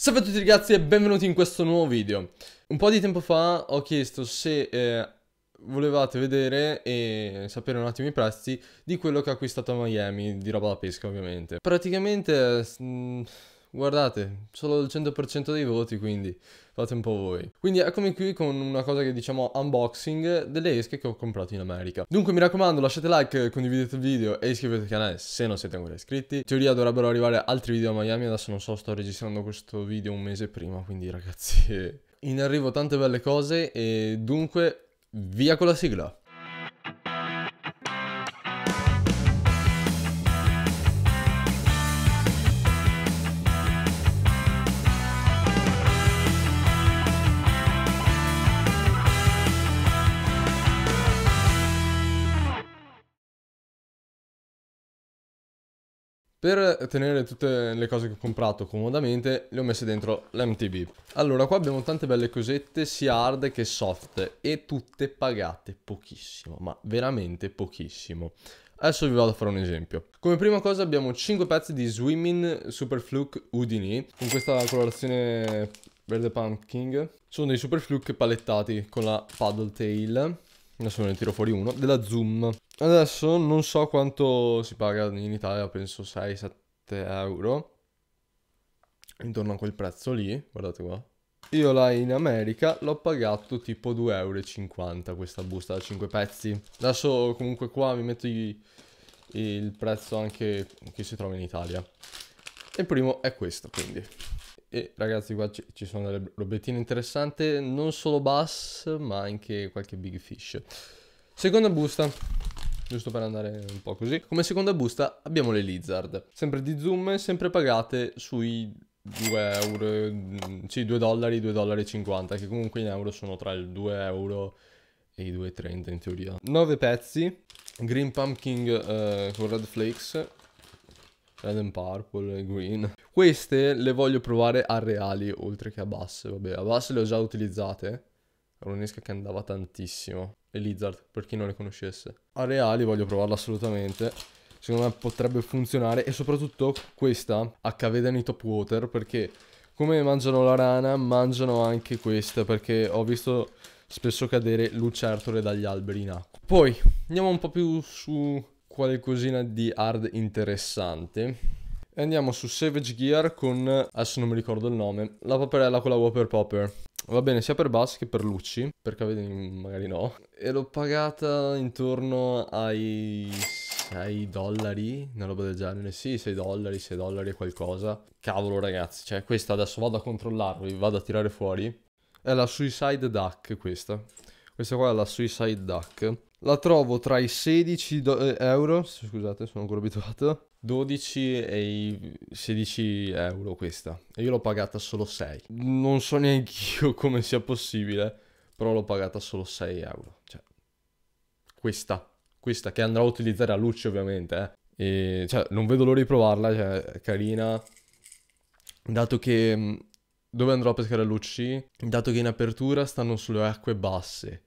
Salve a tutti ragazzi e benvenuti in questo nuovo video Un po' di tempo fa ho chiesto se eh, volevate vedere e sapere un attimo i prezzi di quello che ho acquistato a Miami, di roba da pesca ovviamente Praticamente mh, mm, guardate, solo il 100% dei voti, quindi fate un po' voi. Quindi eccomi qui con una cosa che diciamo unboxing delle esche che ho comprato in America. Dunque mi raccomando lasciate like, condividete il video e iscrivetevi al canale se non siete ancora iscritti. In teoria dovrebbero arrivare altri video a Miami, adesso non so, sto registrando questo video un mese prima, quindi ragazzi... In arrivo tante belle cose e dunque via con la sigla! Per tenere tutte le cose che ho comprato comodamente le ho messe dentro l'MTB. Allora qua abbiamo tante belle cosette sia hard che soft e tutte pagate pochissimo, ma veramente pochissimo. Adesso vi vado a fare un esempio. Come prima cosa abbiamo 5 pezzi di Swimming Superfluke Houdini con questa colorazione verde pumpkin. Sono dei Superfluke palettati con la paddle tail Adesso ne tiro fuori uno, della Zoom. Adesso non so quanto si paga in Italia, penso 6-7 euro. Intorno a quel prezzo lì, guardate qua. Io là in America l'ho pagato tipo 2,50 euro questa busta da 5 pezzi. Adesso comunque qua vi metto i, il prezzo anche che si trova in Italia. Il primo è questo quindi. E ragazzi qua ci, ci sono delle robettine interessanti, non solo bass ma anche qualche big fish. Seconda busta, giusto per andare un po' così. Come seconda busta abbiamo le Lizard, sempre di zoom, sempre pagate sui 2 euro, mm, sì 2 dollari, 2 dollari e 50, che comunque in euro sono tra il 2 euro e i 2,30 in teoria. 9 pezzi, Green Pumpkin uh, con Red Flakes, Red and purple, e green. Queste le voglio provare a reali oltre che a basse. Vabbè, a basse le ho già utilizzate. Era un'esca che andava tantissimo. E Lizard, per chi non le conoscesse. A reali voglio provarla assolutamente. Secondo me potrebbe funzionare. E soprattutto questa, HV Danny Top Water, perché come mangiano la rana, mangiano anche questa. Perché ho visto spesso cadere lucertole dagli alberi in acqua. Poi, andiamo un po' più su qualche di hard interessante. E andiamo su Savage Gear con, adesso non mi ricordo il nome, la paperella con la Whopper Popper. Va bene sia per Bass che per Lucci, perché magari no. E l'ho pagata intorno ai 6 dollari, una roba del genere. Sì, 6 dollari, 6 dollari e qualcosa. Cavolo ragazzi, cioè questa adesso vado a controllarvi, vado a tirare fuori. È la Suicide Duck questa. Questa qua è la Suicide Duck la trovo tra i 16 do- eh, euro, scusate sono ancora abituato, 12 e i 16 euro questa. E io l'ho pagata solo 6. Non so neanche io come sia possibile, però l'ho pagata solo 6 euro. Cioè, questa, questa che andrò a utilizzare a luce ovviamente. Eh. E, cioè, non vedo l'ora di provarla, cioè, è carina. Dato che mm, dove andrò a pescare a luci? dato che in apertura stanno sulle acque basse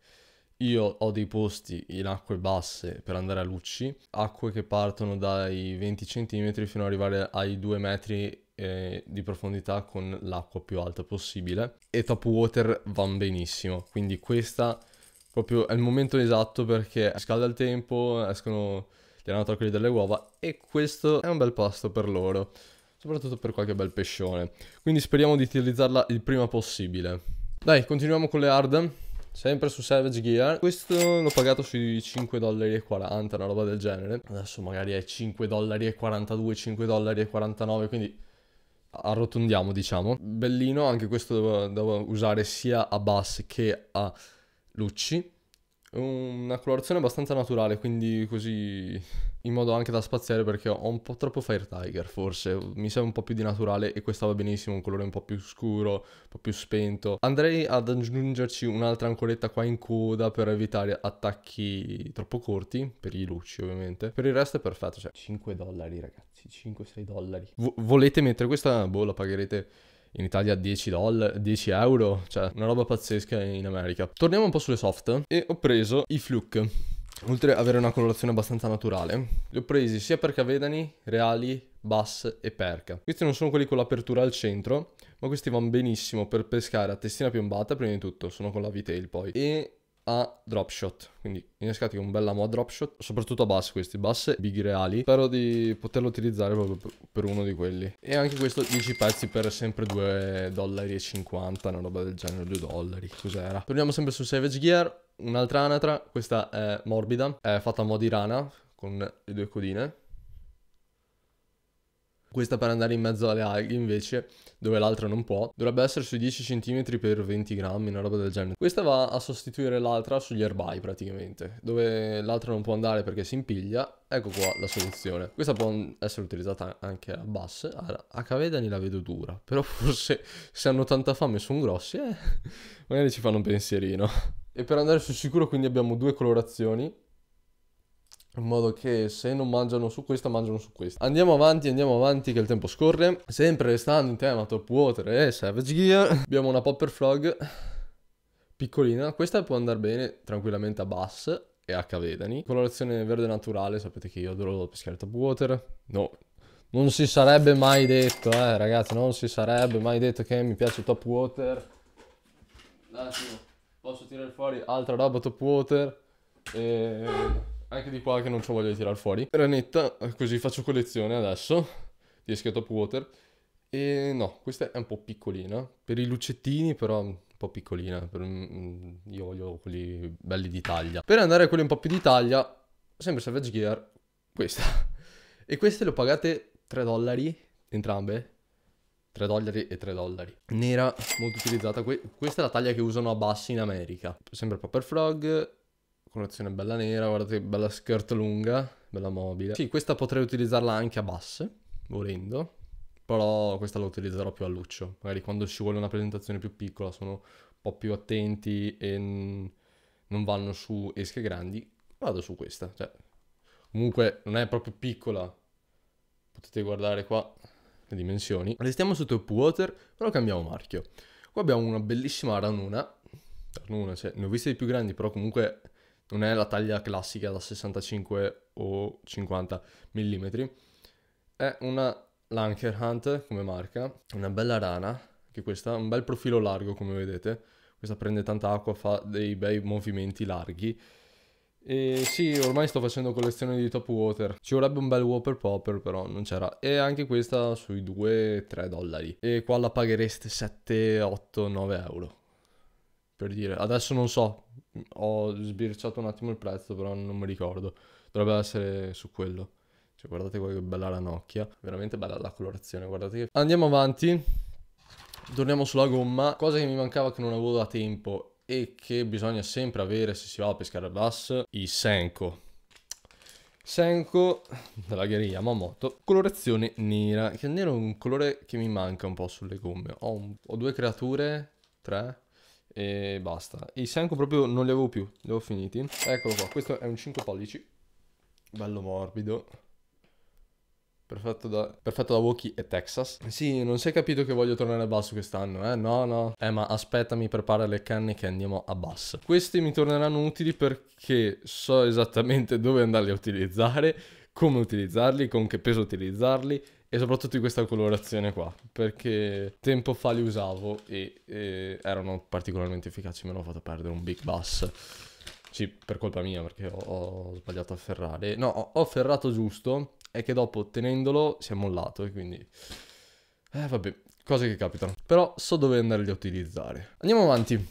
io ho dei posti in acque basse per andare a lucci, acque che partono dai 20 cm fino ad arrivare ai 2 metri eh, di profondità con l'acqua più alta possibile e top water vanno benissimo, quindi questa proprio è il momento esatto perché scalda il tempo, escono gli anatroccoli delle uova e questo è un bel pasto per loro, soprattutto per qualche bel pescione. Quindi speriamo di utilizzarla il prima possibile. Dai, continuiamo con le hard. Sempre su Savage Gear Questo l'ho pagato sui 5,40 dollari, una roba del genere Adesso magari è 5,42 dollari, 5,49 Quindi arrotondiamo diciamo Bellino, anche questo devo, devo usare sia a bass che a lucci una colorazione abbastanza naturale, quindi così in modo anche da spaziare perché ho un po' troppo Fire Tiger forse, mi serve un po' più di naturale e questa va benissimo, un colore un po' più scuro, un po' più spento. Andrei ad aggiungerci un'altra ancoletta qua in coda per evitare attacchi troppo corti, per i lucci ovviamente. Per il resto è perfetto, cioè 5 dollari ragazzi, 5-6 dollari. V volete mettere questa? Boh, la pagherete in Italia 10 dollari, 10 euro, cioè una roba pazzesca in America. Torniamo un po' sulle soft e ho preso i Fluke. Oltre ad avere una colorazione abbastanza naturale, li ho presi sia per cavedani, reali, bass e perca. Questi non sono quelli con l'apertura al centro, ma questi vanno benissimo per pescare a testina piombata prima di tutto, sono con la V-tail poi. E a dropshot quindi innescati un bel amo a dropshot soprattutto a bass questi basse big reali spero di poterlo utilizzare proprio per uno di quelli e anche questo 10 pezzi per sempre 2 dollari e 50 una roba del genere 2 dollari cos'era torniamo sempre su Savage Gear un'altra anatra questa è morbida è fatta a mo' di rana con le due codine questa per andare in mezzo alle alghe invece, dove l'altra non può, dovrebbe essere sui 10 cm per 20 grammi, una roba del genere. Questa va a sostituire l'altra sugli erbai praticamente, dove l'altra non può andare perché si impiglia. Ecco qua la soluzione. Questa può essere utilizzata anche a basse. a Cavedani la vedo dura, però forse se hanno tanta fame e sono grossi, eh, magari ci fanno un pensierino. E per andare sul sicuro quindi abbiamo due colorazioni in modo che se non mangiano su questa, mangiano su questa. Andiamo avanti, andiamo avanti che il tempo scorre. Sempre restando in tema top water e Savage Gear, abbiamo una Popper Frog piccolina. Questa può andare bene tranquillamente a bass e a cavedani. Colorazione verde naturale, sapete che io adoro pescare top water. No, non si sarebbe mai detto, eh ragazzi, non si sarebbe mai detto che mi piace top water. Un attimo, posso tirare fuori altra roba top water e anche di qua che non ce voglio tirare fuori. Ranetta, così faccio collezione adesso, di Escape Water. E no, questa è un po' piccolina, per i lucettini però un po' piccolina, per... io voglio quelli belli d'Italia. Per andare a quelli un po' più d'Italia, sempre Savage Gear, questa. E queste le ho pagate 3 dollari, entrambe, 3 dollari e 3 dollari. Nera, molto utilizzata. questa è la taglia che usano a bassi in America. Sempre Paper Frog, colorazione bella nera, guardate, bella skirt lunga, bella mobile. Sì, questa potrei utilizzarla anche a basse, volendo, però questa la utilizzerò più a luccio. Magari quando ci vuole una presentazione più piccola sono un po' più attenti e non vanno su esche grandi, vado su questa. Cioè, comunque non è proprio piccola, potete guardare qua le dimensioni. Restiamo sotto Top Water, però cambiamo marchio. Qua abbiamo una bellissima ranuna, ranuna cioè, ne ho viste di più grandi, però comunque non è la taglia classica da 65 o 50 mm, è una Lanker Hunt come marca, una bella rana, che questa ha un bel profilo largo come vedete, questa prende tanta acqua, fa dei bei movimenti larghi, e sì, ormai sto facendo collezione di top water. Ci vorrebbe un bel Whopper Popper, però non c'era. E anche questa sui 2-3 dollari. E qua la paghereste 7, 8, 9 euro per dire. Adesso non so, ho sbirciato un attimo il prezzo, però non mi ricordo. Dovrebbe essere su quello. Cioè, guardate qua che bella ranocchia. Veramente bella la colorazione, guardate che... Andiamo avanti. Torniamo sulla gomma. Cosa che mi mancava che non avevo da tempo e che bisogna sempre avere se si va a pescare a bus, i Senko. Senko della Guerilla Mamoto, colorazione nera, che nero è un colore che mi manca un po' sulle gomme. Ho, un... ho due creature, tre, e basta. I Senko proprio non li avevo più, li avevo finiti. Eccolo qua, questo è un 5 pollici, bello morbido. Perfetto da, perfetto da Woki e Texas. Sì, non si è capito che voglio tornare a basso quest'anno, eh? No, no. Eh, ma aspettami, prepara le canne che andiamo a basso. Questi mi torneranno utili perché so esattamente dove andarli a utilizzare come utilizzarli, con che peso utilizzarli e soprattutto di questa colorazione qua, perché tempo fa li usavo e, e erano particolarmente efficaci, me l'ho fatto perdere un big bus. Sì, per colpa mia, perché ho, ho sbagliato a ferrare. No, ho, ho ferrato giusto, e che dopo tenendolo si è mollato e quindi... Eh vabbè, cose che capitano. Però so dove andarli a utilizzare. Andiamo avanti.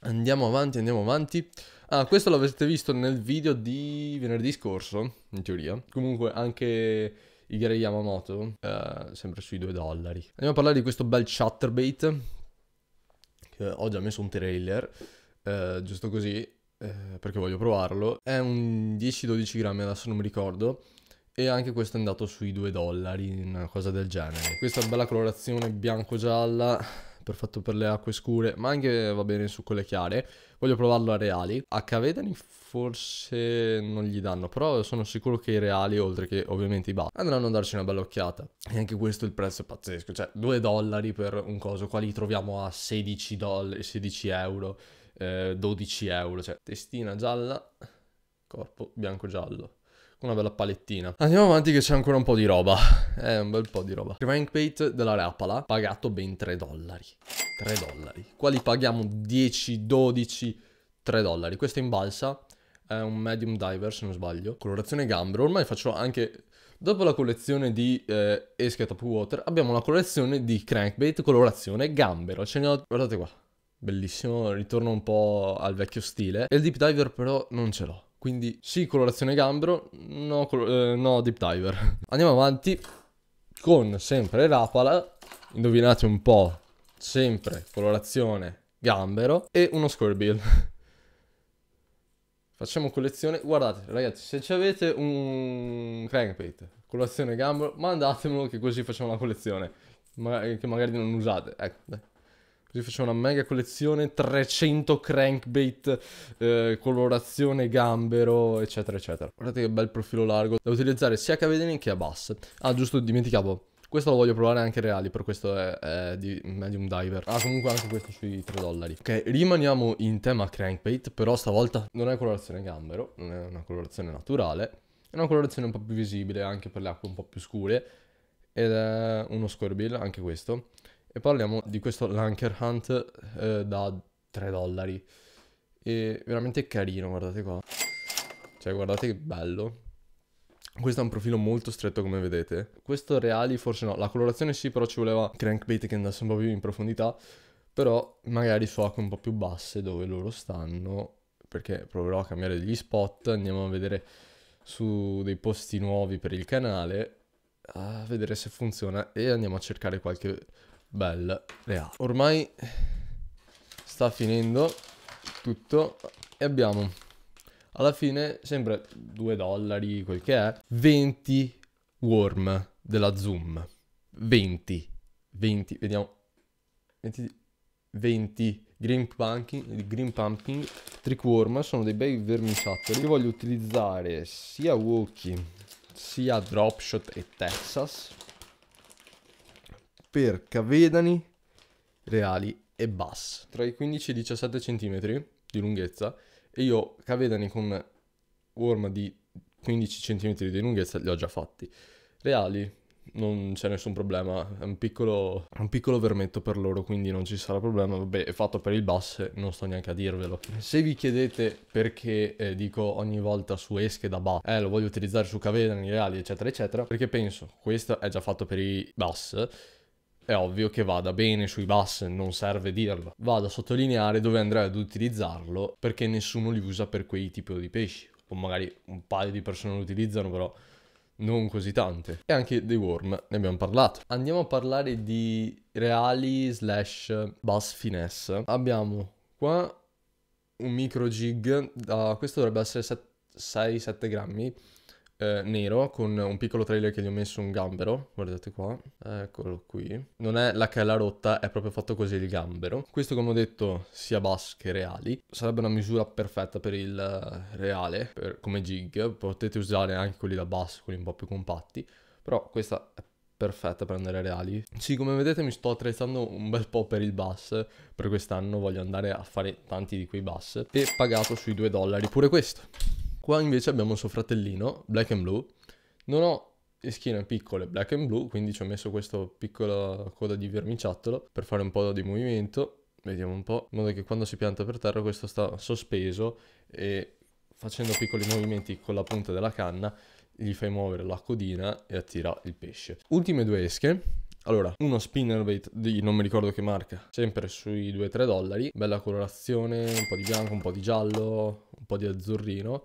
Andiamo avanti, andiamo avanti. Ah, questo l'avete visto nel video di venerdì scorso, in teoria. Comunque anche Igare Yamamoto, eh, sempre sui 2 dollari. Andiamo a parlare di questo bel chatterbait, che ho già messo un trailer, eh, giusto così, eh, perché voglio provarlo. È un 10-12 grammi, adesso non mi ricordo. E anche questo è andato sui 2 dollari, una cosa del genere. Questa bella colorazione bianco-gialla perfetto per le acque scure, ma anche va bene su quelle chiare. Voglio provarlo a reali. A Cavedani forse non gli danno, però sono sicuro che i reali, oltre che ovviamente i bar, andranno a darci una bella occhiata. E anche questo il prezzo è pazzesco, cioè 2 dollari per un coso, qua li troviamo a 16, doll- 16 euro, eh, 12 euro, cioè testina gialla, corpo bianco-giallo con una bella palettina. Andiamo avanti che c'è ancora un po' di roba. È eh, un bel po' di roba. Crankbait della Rapala, pagato ben 3 dollari. 3 dollari. Qua li paghiamo 10, 12, 3 dollari. Questo in balsa, è un medium diver se non sbaglio. Colorazione gambero, ormai faccio anche... Dopo la collezione di eh, Esca Top Water abbiamo una collezione di Crankbait colorazione gambero. Ce ne ho... Guardate qua. Bellissimo, ritorno un po' al vecchio stile. E il deep diver però non ce l'ho. Quindi sì, colorazione gambero, no, eh, no deep diver. Andiamo avanti con sempre Rapala. indovinate un po', sempre colorazione gambero e uno squirbill. Facciamo collezione, guardate ragazzi, se avete un crankbait, colorazione gambero, mandatemelo che così facciamo la collezione, eh, che magari non usate, ecco, dai. Così facciamo una mega collezione, 300 crankbait, eh, colorazione gambero, eccetera, eccetera. Guardate che bel profilo largo, da utilizzare sia a cavedine che a basse. Ah, giusto, dimenticavo. Questo lo voglio provare anche reali, per questo è, è, di medium diver. Ah, comunque anche questo sui 3 dollari. Ok, rimaniamo in tema crankbait, però stavolta non è colorazione gambero, non è una colorazione naturale. È una colorazione un po' più visibile anche per le acque un po' più scure. Ed è uno scorbill, anche questo. E parliamo di questo Lunker Hunt eh, da 3 dollari. E veramente carino, guardate qua. Cioè, guardate che bello. Questo ha un profilo molto stretto come vedete. Questo reali forse no, la colorazione sì, però ci voleva crankbait che andasse un po' più in profondità. Però magari su acque un po' più basse dove loro stanno, perché proverò a cambiare degli spot, andiamo a vedere su dei posti nuovi per il canale, a vedere se funziona e andiamo a cercare qualche Bella. le Ormai sta finendo tutto e abbiamo alla fine sempre 2 dollari, quel che è, 20 worm della Zoom. 20. 20, vediamo. 20, 20 green pumpkin, green pumpkin, trick worm, sono dei bei vermiciattoli. Io voglio utilizzare sia Woki, sia Dropshot e Texas per cavedani reali e bass, tra i 15 e i 17 cm di lunghezza e io cavedani con worm di 15 cm di lunghezza li ho già fatti. Reali non c'è nessun problema, è un, piccolo, un piccolo vermetto per loro, quindi non ci sarà problema. Vabbè, è fatto per il bass, non sto neanche a dirvelo. Se vi chiedete perché eh, dico ogni volta su esche da bass, eh, lo voglio utilizzare su cavedani reali, eccetera, eccetera, perché penso, questo è già fatto per i bass, è ovvio che vada bene sui bus, non serve dirlo. Vado a sottolineare dove andrei ad utilizzarlo perché nessuno li usa per quei tipi di pesci. O magari un paio di persone lo utilizzano, però non così tante. E anche dei worm, ne abbiamo parlato. Andiamo a parlare di reali slash bus finesse. Abbiamo qua un micro jig, da, ah, questo dovrebbe essere 6-7 grammi eh, nero con un piccolo trailer che gli ho messo un gambero, guardate qua, eccolo qui. Non è la calla rotta, è proprio fatto così il gambero. Questo come ho detto sia bass che reali, sarebbe una misura perfetta per il eh, reale, per, come jig, potete usare anche quelli da bass, quelli un po' più compatti, però questa è perfetta per andare reali. Sì, come vedete mi sto attrezzando un bel po' per il bass, per quest'anno voglio andare a fare tanti di quei bass, e pagato sui 2 dollari pure questo. Qua invece abbiamo il suo fratellino, black and blue. Non ho skin piccole, black and blue, quindi ci ho messo questa piccola coda di vermiciattolo per fare un po' di movimento. Vediamo un po', in modo che quando si pianta per terra questo sta sospeso e facendo piccoli movimenti con la punta della canna gli fai muovere la codina e attira il pesce. Ultime due esche. Allora, uno spinnerbait di non mi ricordo che marca, sempre sui 2-3 dollari, bella colorazione, un po' di bianco, un po' di giallo, un po' di azzurrino,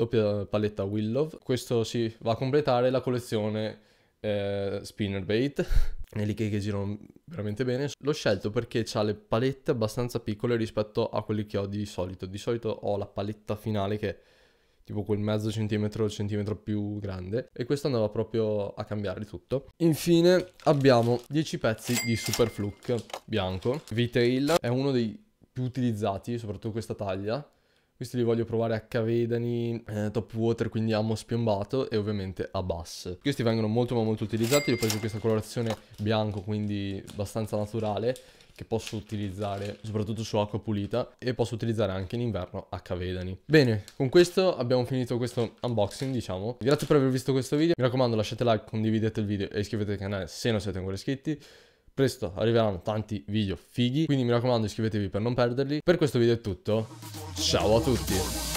doppia paletta Willow. Questo si va a completare la collezione eh, spinnerbait. E lì che girano veramente bene. L'ho scelto perché ha le palette abbastanza piccole rispetto a quelli che ho di solito. Di solito ho la paletta finale che è tipo quel mezzo centimetro, il centimetro più grande. E questo andava proprio a cambiare tutto. Infine abbiamo 10 pezzi di Super Fluke bianco. V-Tail è uno dei più utilizzati, soprattutto questa taglia questi li voglio provare a Cavedani, eh, Top Water, quindi ammo spiombato e ovviamente a Bass. Questi vengono molto ma molto utilizzati, ho preso questa colorazione bianco, quindi abbastanza naturale che posso utilizzare soprattutto su acqua pulita e posso utilizzare anche in inverno a cavedani. Bene, con questo abbiamo finito questo unboxing, diciamo. Grazie per aver visto questo video, mi raccomando lasciate like, condividete il video e iscrivetevi al canale se non siete ancora iscritti presto arriveranno tanti video fighi, quindi mi raccomando iscrivetevi per non perderli. Per questo video è tutto, ciao a tutti!